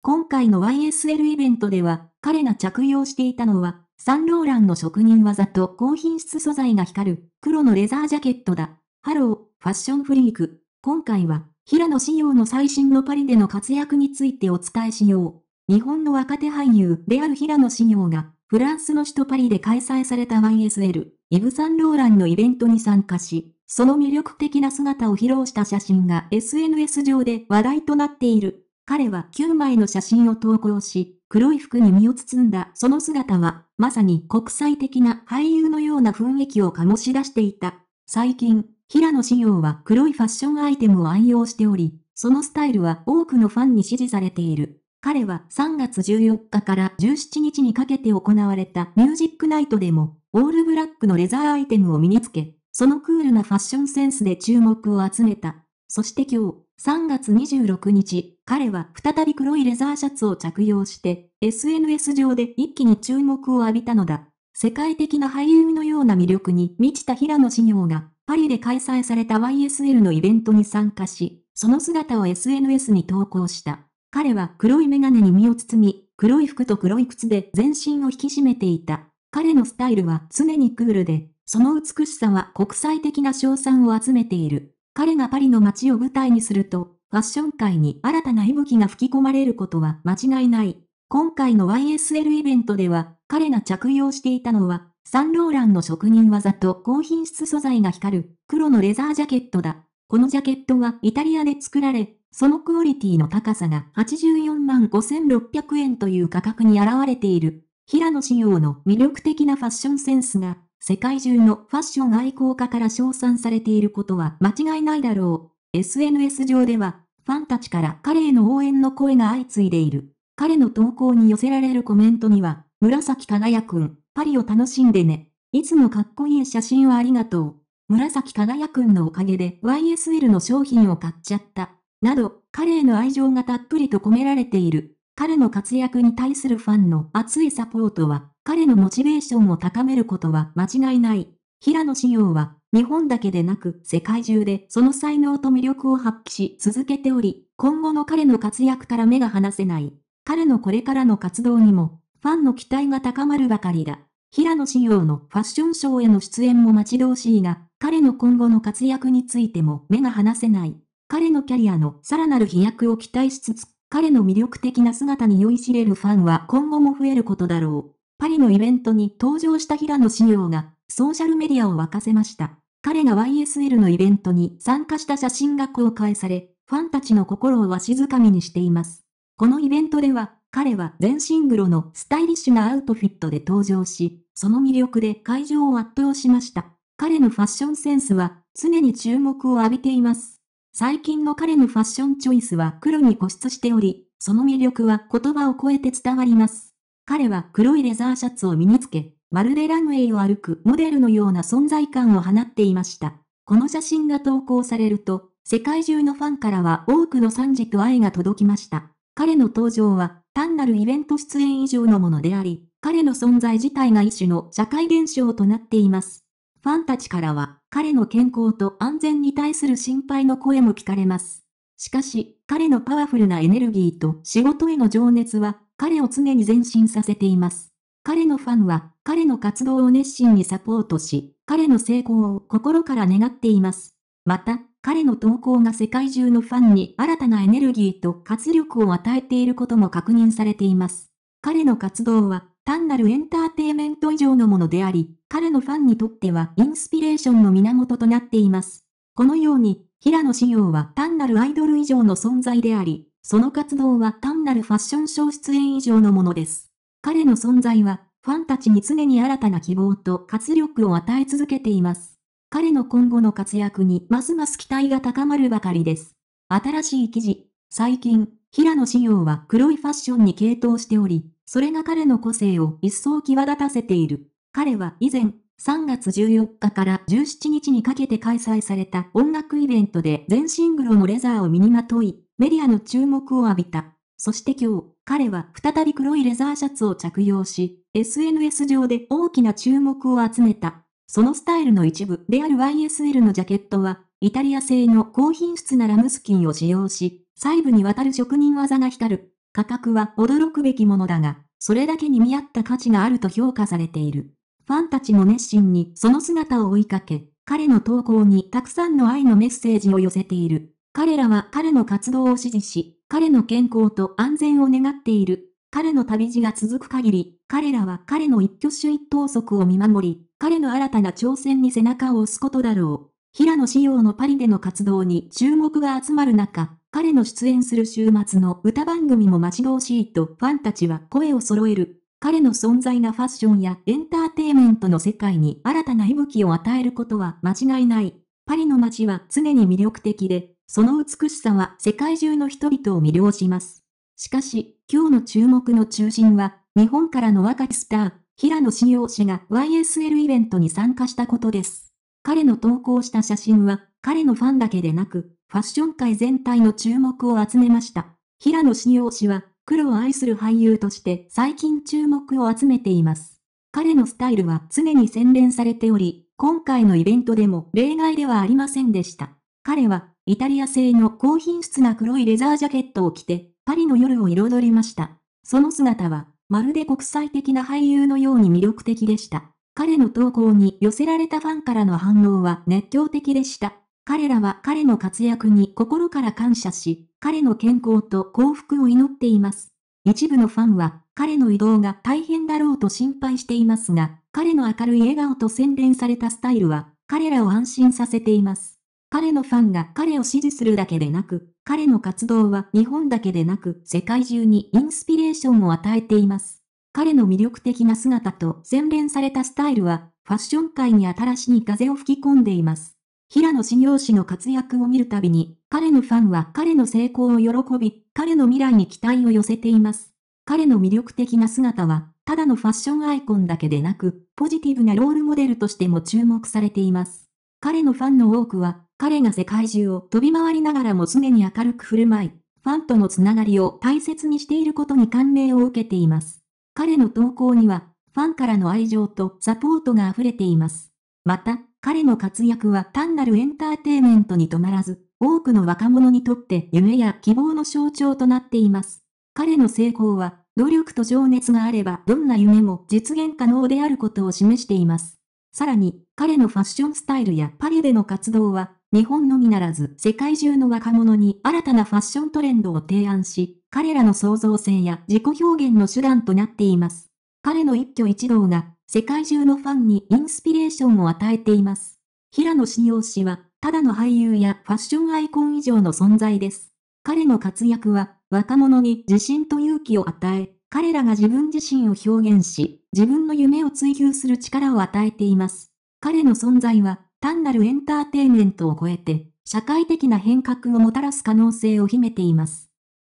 今回の YSL イベントでは、彼が着用していたのは、サンローランの職人技と高品質素材が光る黒のレザージャケットだ。ハロー、ファッションフリーク。今回は、平野紫耀の最新のパリでの活躍についてお伝えしよう。日本の若手俳優である平野紫耀が、フランスの首都パリで開催された YSL、イブ・サンローランのイベントに参加し、その魅力的な姿を披露した写真が SNS 上で話題となっている。彼は9枚の写真を投稿し、黒い服に身を包んだその姿は、まさに国際的な俳優のような雰囲気を醸し出していた。最近、平野紫耀は黒いファッションアイテムを愛用しており、そのスタイルは多くのファンに支持されている。彼は3月14日から17日にかけて行われたミュージックナイトでも、オールブラックのレザーアイテムを身につけ、そのクールなファッションセンスで注目を集めた。そして今日、3月26日、彼は再び黒いレザーシャツを着用して、SNS 上で一気に注目を浴びたのだ。世界的な俳優のような魅力に満ちた平野紫耀が、パリで開催された YSL のイベントに参加し、その姿を SNS に投稿した。彼は黒いメガネに身を包み、黒い服と黒い靴で全身を引き締めていた。彼のスタイルは常にクールで、その美しさは国際的な賞賛を集めている。彼がパリの街を舞台にすると、ファッション界に新たな息吹が吹き込まれることは間違いない。今回の YSL イベントでは、彼が着用していたのは、サンローランの職人技と高品質素材が光る、黒のレザージャケットだ。このジャケットはイタリアで作られ、そのクオリティの高さが84万5600円という価格に現れている。平野仕様の魅力的なファッションセンスが、世界中のファッション愛好家から称賛されていることは間違いないだろう。SNS 上では、ファンたちから彼への応援の声が相次いでいる。彼の投稿に寄せられるコメントには、紫輝くん、パリを楽しんでね。いつもかっこいい写真をありがとう。紫輝くんのおかげで YSL の商品を買っちゃった。など、彼への愛情がたっぷりと込められている。彼の活躍に対するファンの熱いサポートは、彼のモチベーションを高めることは間違いない。平野紫耀は、日本だけでなく世界中でその才能と魅力を発揮し続けており、今後の彼の活躍から目が離せない。彼のこれからの活動にも、ファンの期待が高まるばかりだ。平野紫耀のファッションショーへの出演も待ち遠しいが、彼の今後の活躍についても目が離せない。彼のキャリアのさらなる飛躍を期待しつつ、彼の魅力的な姿に酔いしれるファンは今後も増えることだろう。パリのイベントに登場した平野紫耀が、ソーシャルメディアを沸かせました。彼が YSL のイベントに参加した写真が公開され、ファンたちの心をわしづかみにしています。このイベントでは、彼は全身黒のスタイリッシュなアウトフィットで登場し、その魅力で会場を圧倒しました。彼のファッションセンスは常に注目を浴びています。最近の彼のファッションチョイスは黒に固執しており、その魅力は言葉を超えて伝わります。彼は黒いレザーシャツを身につけ、まるでランウェイを歩くモデルのような存在感を放っていました。この写真が投稿されると、世界中のファンからは多くの賛辞と愛が届きました。彼の登場は、単なるイベント出演以上のものであり、彼の存在自体が一種の社会現象となっています。ファンたちからは、彼の健康と安全に対する心配の声も聞かれます。しかし、彼のパワフルなエネルギーと仕事への情熱は、彼を常に前進させています。彼のファンは、彼の活動を熱心にサポートし、彼の成功を心から願っています。また、彼の投稿が世界中のファンに新たなエネルギーと活力を与えていることも確認されています。彼の活動は、単なるエンターテイメント以上のものであり、彼のファンにとってはインスピレーションの源となっています。このように、平野紫耀は単なるアイドル以上の存在であり、その活動は単なるファッションショー出演以上のものです。彼の存在は、ファンたちに常に新たな希望と活力を与え続けています。彼の今後の活躍にますます期待が高まるばかりです。新しい記事。最近、平野紫耀は黒いファッションに傾倒しており、それが彼の個性を一層際立たせている。彼は以前、3月14日から17日にかけて開催された音楽イベントで全身黒のレザーを身にまとい、メディアの注目を浴びた。そして今日、彼は再び黒いレザーシャツを着用し、SNS 上で大きな注目を集めた。そのスタイルの一部である YSL のジャケットは、イタリア製の高品質なラムスキンを使用し、細部にわたる職人技が光る。価格は驚くべきものだが、それだけに見合った価値があると評価されている。ファンたちも熱心にその姿を追いかけ、彼の投稿にたくさんの愛のメッセージを寄せている。彼らは彼の活動を支持し、彼の健康と安全を願っている。彼の旅路が続く限り、彼らは彼の一挙手一投足を見守り、彼の新たな挑戦に背中を押すことだろう。平野紫耀のパリでの活動に注目が集まる中、彼の出演する週末の歌番組も待ち遠しいとファンたちは声を揃える。彼の存在がファッションやエンターテイメントの世界に新たな息吹を与えることは間違いない。パリの街は常に魅力的で、その美しさは世界中の人々を魅了します。しかし、今日の注目の中心は、日本からの若きスター、平野志陽氏が YSL イベントに参加したことです。彼の投稿した写真は、彼のファンだけでなく、ファッション界全体の注目を集めました。平野志陽氏は、黒を愛する俳優として最近注目を集めています。彼のスタイルは常に洗練されており、今回のイベントでも例外ではありませんでした。彼はイタリア製の高品質な黒いレザージャケットを着て、パリの夜を彩りました。その姿は、まるで国際的な俳優のように魅力的でした。彼の投稿に寄せられたファンからの反応は熱狂的でした。彼らは彼の活躍に心から感謝し、彼の健康と幸福を祈っています。一部のファンは、彼の移動が大変だろうと心配していますが、彼の明るい笑顔と洗練されたスタイルは、彼らを安心させています。彼のファンが彼を支持するだけでなく、彼の活動は日本だけでなく世界中にインスピレーションを与えています。彼の魅力的な姿と洗練されたスタイルは、ファッション界に新しい風を吹き込んでいます。平野志陽氏の活躍を見るたびに、彼のファンは彼の成功を喜び、彼の未来に期待を寄せています。彼の魅力的な姿は、ただのファッションアイコンだけでなく、ポジティブなロールモデルとしても注目されています。彼のファンの多くは、彼が世界中を飛び回りながらも常に明るく振る舞い、ファンとのつながりを大切にしていることに感銘を受けています。彼の投稿には、ファンからの愛情とサポートが溢れています。また、彼の活躍は単なるエンターテイメントに止まらず、多くの若者にとって夢や希望の象徴となっています。彼の成功は、努力と情熱があればどんな夢も実現可能であることを示しています。さらに、彼のファッションスタイルやパリでの活動は、日本のみならず世界中の若者に新たなファッショントレンドを提案し、彼らの創造性や自己表現の手段となっています。彼の一挙一動が世界中のファンにインスピレーションを与えています。平野志陽氏は、ただの俳優やファッションアイコン以上の存在です。彼の活躍は、若者に自信と勇気を与え、彼らが自分自身を表現し、自分の夢を追求する力を与えています。彼の存在は、単なるエンターテイメントを超えて、社会的な変革をもたらす可能性を秘めています。